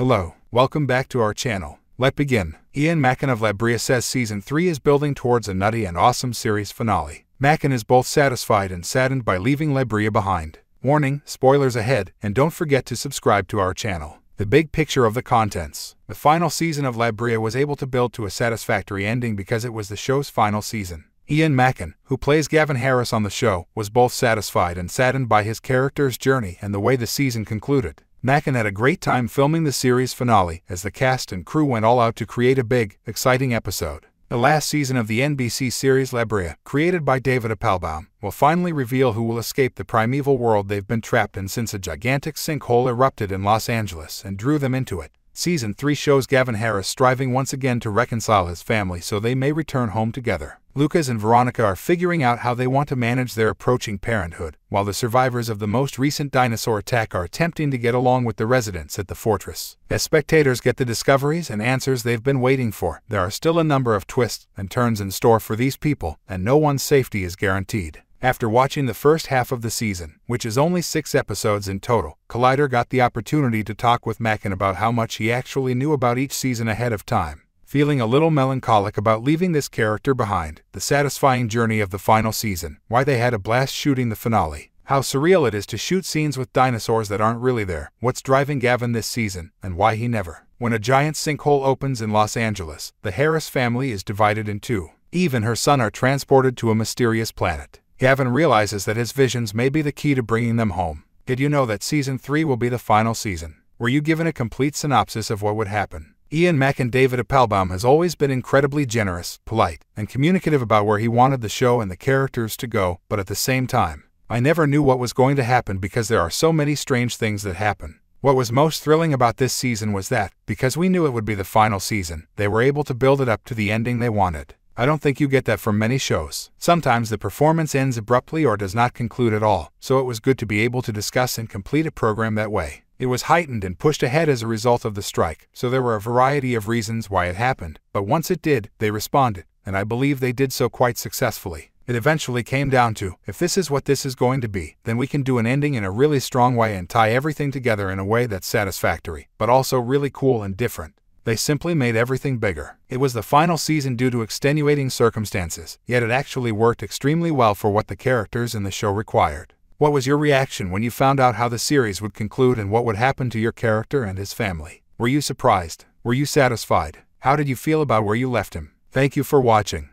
Hello, welcome back to our channel. Let's begin. Ian Mackin of Labria says Season 3 is building towards a nutty and awesome series finale. Mackin is both satisfied and saddened by leaving Labria behind. Warning, spoilers ahead, and don't forget to subscribe to our channel. The big picture of the contents. The final season of Labria was able to build to a satisfactory ending because it was the show's final season. Ian Mackin, who plays Gavin Harris on the show, was both satisfied and saddened by his character's journey and the way the season concluded. Mackin had a great time filming the series finale as the cast and crew went all out to create a big, exciting episode. The last season of the NBC series La Brea, created by David Appelbaum, will finally reveal who will escape the primeval world they've been trapped in since a gigantic sinkhole erupted in Los Angeles and drew them into it. Season 3 shows Gavin Harris striving once again to reconcile his family so they may return home together. Lucas and Veronica are figuring out how they want to manage their approaching parenthood, while the survivors of the most recent dinosaur attack are attempting to get along with the residents at the fortress. As spectators get the discoveries and answers they've been waiting for, there are still a number of twists and turns in store for these people, and no one's safety is guaranteed. After watching the first half of the season, which is only six episodes in total, Collider got the opportunity to talk with Mackin about how much he actually knew about each season ahead of time. Feeling a little melancholic about leaving this character behind, the satisfying journey of the final season, why they had a blast shooting the finale, how surreal it is to shoot scenes with dinosaurs that aren't really there, what's driving Gavin this season, and why he never. When a giant sinkhole opens in Los Angeles, the Harris family is divided in two. Eve and her son are transported to a mysterious planet. Gavin realizes that his visions may be the key to bringing them home. Did you know that Season 3 will be the final season? Were you given a complete synopsis of what would happen? Ian Mack and David Appelbaum has always been incredibly generous, polite, and communicative about where he wanted the show and the characters to go, but at the same time, I never knew what was going to happen because there are so many strange things that happen. What was most thrilling about this season was that, because we knew it would be the final season, they were able to build it up to the ending they wanted. I don't think you get that from many shows. Sometimes the performance ends abruptly or does not conclude at all, so it was good to be able to discuss and complete a program that way. It was heightened and pushed ahead as a result of the strike, so there were a variety of reasons why it happened. But once it did, they responded, and I believe they did so quite successfully. It eventually came down to, if this is what this is going to be, then we can do an ending in a really strong way and tie everything together in a way that's satisfactory, but also really cool and different. They simply made everything bigger. It was the final season due to extenuating circumstances, yet it actually worked extremely well for what the characters in the show required. What was your reaction when you found out how the series would conclude and what would happen to your character and his family? Were you surprised? Were you satisfied? How did you feel about where you left him? Thank you for watching.